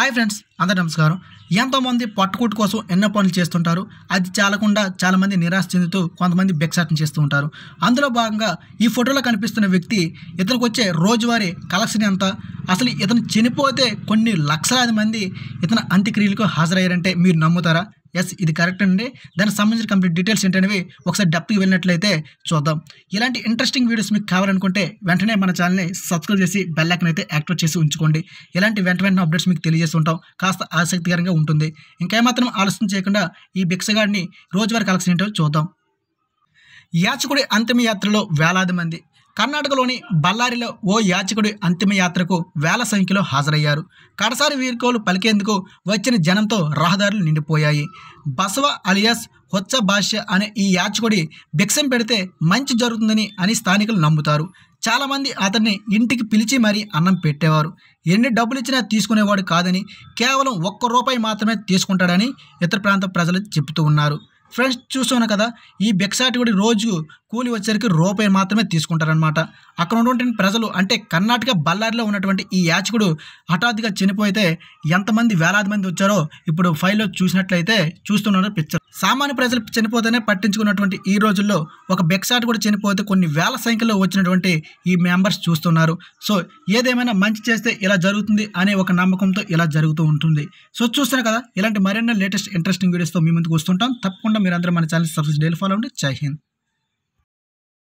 hi friends అందరి నమస్కారం ఎంతోమంది పట్టుకూటు కోసం ఎన్నో పనులు చేస్తుంటారు అది చాలకుండా చాలామంది నిరాశ చెందుతూ కొంతమంది బెక్సాటం చేస్తూ ఉంటారు అందులో భాగంగా ఈ ఫోటోలో కనిపిస్తున్న వ్యక్తి ఇతనికి వచ్చే రోజువారీ కలెక్షన్ ఎంత అసలు ఇతను చనిపోతే కొన్ని లక్షలాది మంది ఇతను అంత్యక్రియలకు హాజరయ్యారంటే మీరు నమ్ముతారా ఎస్ ఇది కరెక్ట్ అండి దానికి సంబంధించిన కంప్లీట్ డీటెయిల్స్ ఏంటనేవి ఒకసారి డెప్త్కి వెళ్ళినట్లయితే చూద్దాం ఇలాంటి ఇంట్రెస్టింగ్ వీడియోస్ మీకు కావాలనుకుంటే వెంటనే మన ఛానల్ని సబ్స్క్రైబ్ చేసి బెల్లైకన్ అయితే యాక్టివేట్ చేసి ఉంచుకోండి ఇలాంటి వెంట వెంటనే అప్డేట్స్ మీకు తెలియజేస్తుంటాం కాస్త ఆసక్తికరంగా ఉంటుంది ఇంకేమాత్రం ఆలోచన చేయకుండా ఈ బిక్సగాడిని రోజువారీ కలెక్షన్ ఏంటో చూద్దాం యాచకుడి అంతిమ యాత్రలో వేలాది మంది కర్ణాటకలోని బళ్ళారిలో ఓ యాచకుడి అంతిమయాత్రకు వేల సంఖ్యలో హాజరయ్యారు కడసారి వీర్కోలు పలికేందుకు వచ్చిన జనంతో రహదారులు నిండిపోయాయి బసవ అలియాస్ హొచ్చ భాష్య అనే ఈ యాచకుడి భిక్షం పెడితే మంచి జరుగుతుందని అని స్థానికులు నమ్ముతారు చాలామంది అతన్ని ఇంటికి పిలిచి మరీ అన్నం పెట్టేవారు ఎన్ని డబ్బులు ఇచ్చినా తీసుకునేవాడు కాదని కేవలం ఒక్క రూపాయి మాత్రమే తీసుకుంటాడని ఇతర ప్రాంత ప్రజలు చెబుతూ ఉన్నారు ఫ్రెండ్స్ చూసాను కదా ఈ గుడి రోజు కూలి వచ్చేసరికి రూపాయి మాత్రమే తీసుకుంటారనమాట అక్కడ ఉన్నటువంటి ప్రజలు అంటే కర్ణాటక బళ్ళారిలో ఉన్నటువంటి ఈ యాచకుడు హఠాత్తుగా చనిపోయితే ఎంతమంది వేలాది మంది వచ్చారో ఇప్పుడు ఫైల్లో చూసినట్లయితే చూస్తున్నారు పిక్చర్ సామాన్య ప్రజలు చనిపోతేనే పట్టించుకున్నటువంటి ఈ రోజుల్లో ఒక బెక్సాట్ కూడా చనిపోతే కొన్ని వేల సంఖ్యలో వచ్చినటువంటి ఈ మెంబర్స్ చూస్తున్నారు సో ఏదేమైనా మంచి చేస్తే ఇలా జరుగుతుంది అనే ఒక నమ్మకంతో ఇలా జరుగుతూ ఉంటుంది సో చూస్తున్నారు కదా ఇలాంటి మరెన్నో లేటెస్ట్ ఇంట్రెస్టింగ్ వీడియోస్తో మీ ముందుకు వస్తుంటాం తప్పకుండా తప్పకుండా మీరందరూ మన ఛానల్ సబ్స్క్రైబ్ డైలీ ఫాలో అండి జై హింద్